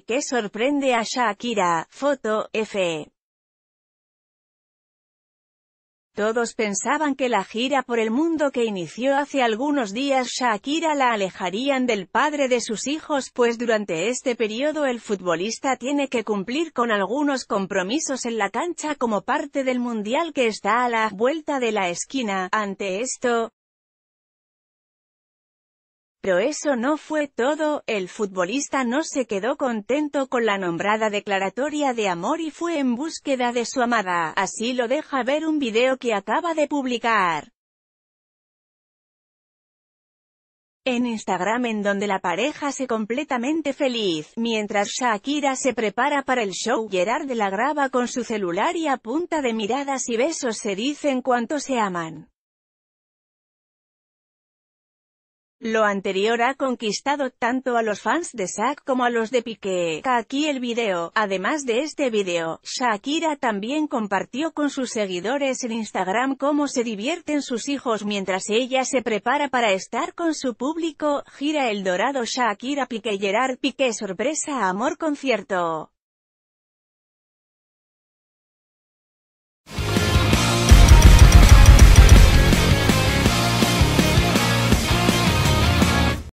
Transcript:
qué sorprende a Shakira, foto, F. Todos pensaban que la gira por el mundo que inició hace algunos días Shakira la alejarían del padre de sus hijos pues durante este periodo el futbolista tiene que cumplir con algunos compromisos en la cancha como parte del Mundial que está a la vuelta de la esquina. Ante esto, pero eso no fue todo, el futbolista no se quedó contento con la nombrada declaratoria de amor y fue en búsqueda de su amada, así lo deja ver un video que acaba de publicar. en Instagram en donde la pareja se completamente feliz, mientras Shakira se prepara para el show, Gerard la graba con su celular y a punta de miradas y besos se dicen cuánto se aman. Lo anterior ha conquistado tanto a los fans de Zack como a los de Piqué. Aquí el video. Además de este video, Shakira también compartió con sus seguidores en Instagram cómo se divierten sus hijos mientras ella se prepara para estar con su público. Gira El Dorado Shakira Piqué Gerard Piqué Sorpresa Amor Concierto.